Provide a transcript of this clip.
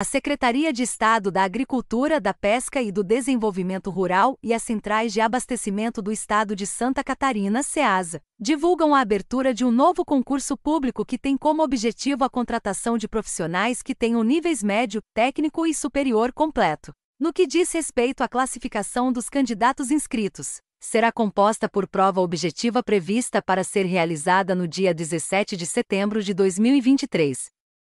A Secretaria de Estado da Agricultura, da Pesca e do Desenvolvimento Rural e as Centrais de Abastecimento do Estado de Santa Catarina, SEASA, divulgam a abertura de um novo concurso público que tem como objetivo a contratação de profissionais que tenham níveis médio, técnico e superior completo. No que diz respeito à classificação dos candidatos inscritos, será composta por prova objetiva prevista para ser realizada no dia 17 de setembro de 2023